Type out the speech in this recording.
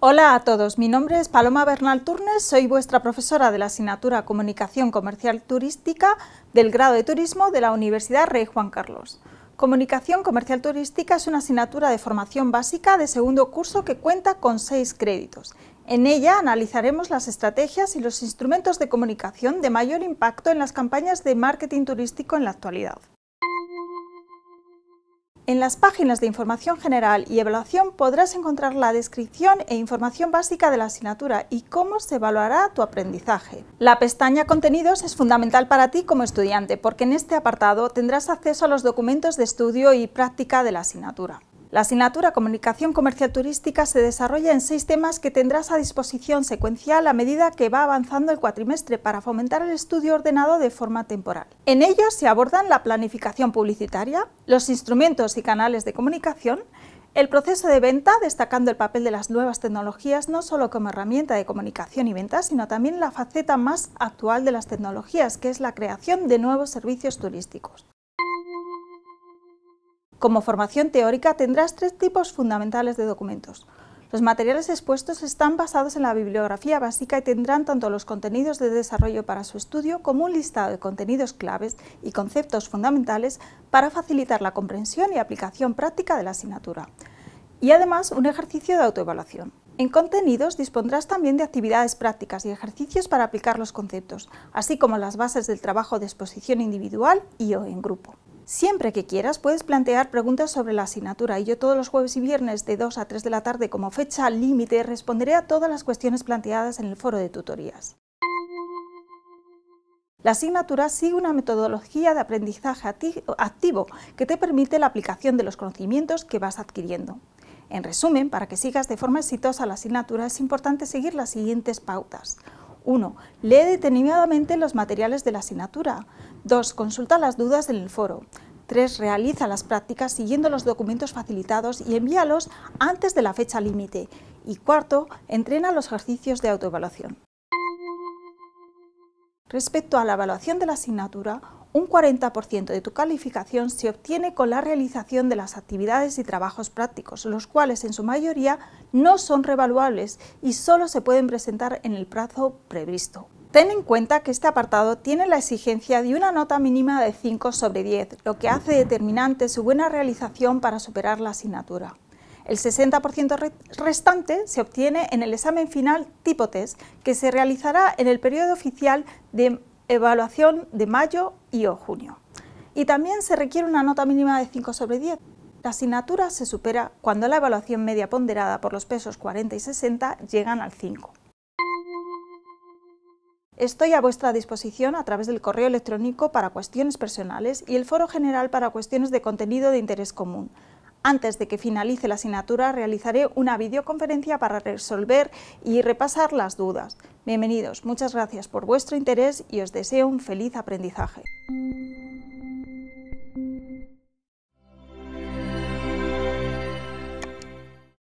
Hola a todos, mi nombre es Paloma Bernal Turnes, soy vuestra profesora de la asignatura Comunicación Comercial Turística del grado de Turismo de la Universidad Rey Juan Carlos. Comunicación Comercial Turística es una asignatura de formación básica de segundo curso que cuenta con seis créditos. En ella analizaremos las estrategias y los instrumentos de comunicación de mayor impacto en las campañas de marketing turístico en la actualidad. En las páginas de Información General y Evaluación podrás encontrar la descripción e información básica de la asignatura y cómo se evaluará tu aprendizaje. La pestaña Contenidos es fundamental para ti como estudiante porque en este apartado tendrás acceso a los documentos de estudio y práctica de la asignatura. La asignatura Comunicación Comercial Turística se desarrolla en seis temas que tendrás a disposición secuencial a medida que va avanzando el cuatrimestre para fomentar el estudio ordenado de forma temporal. En ellos se abordan la planificación publicitaria, los instrumentos y canales de comunicación, el proceso de venta, destacando el papel de las nuevas tecnologías no solo como herramienta de comunicación y venta, sino también la faceta más actual de las tecnologías, que es la creación de nuevos servicios turísticos. Como formación teórica tendrás tres tipos fundamentales de documentos. Los materiales expuestos están basados en la bibliografía básica y tendrán tanto los contenidos de desarrollo para su estudio como un listado de contenidos claves y conceptos fundamentales para facilitar la comprensión y aplicación práctica de la asignatura. Y además un ejercicio de autoevaluación. En contenidos dispondrás también de actividades prácticas y ejercicios para aplicar los conceptos, así como las bases del trabajo de exposición individual y o en grupo. Siempre que quieras puedes plantear preguntas sobre la asignatura y yo todos los jueves y viernes de 2 a 3 de la tarde como fecha límite responderé a todas las cuestiones planteadas en el foro de tutorías. La asignatura sigue una metodología de aprendizaje activo que te permite la aplicación de los conocimientos que vas adquiriendo. En resumen, para que sigas de forma exitosa la asignatura es importante seguir las siguientes pautas. 1. Lee detenidamente los materiales de la asignatura. 2. Consulta las dudas en el foro. 3. Realiza las prácticas siguiendo los documentos facilitados y envíalos antes de la fecha límite. Y cuarto, entrena los ejercicios de autoevaluación. Respecto a la evaluación de la asignatura, un 40% de tu calificación se obtiene con la realización de las actividades y trabajos prácticos, los cuales en su mayoría no son revaluables y solo se pueden presentar en el plazo previsto. Ten en cuenta que este apartado tiene la exigencia de una nota mínima de 5 sobre 10, lo que hace determinante su buena realización para superar la asignatura. El 60% restante se obtiene en el examen final tipo test, que se realizará en el periodo oficial de evaluación de mayo y o junio. Y también se requiere una nota mínima de 5 sobre 10. La asignatura se supera cuando la evaluación media ponderada por los pesos 40 y 60 llegan al 5. Estoy a vuestra disposición a través del correo electrónico para cuestiones personales y el foro general para cuestiones de contenido de interés común antes de que finalice la asignatura realizaré una videoconferencia para resolver y repasar las dudas. Bienvenidos, muchas gracias por vuestro interés y os deseo un feliz aprendizaje.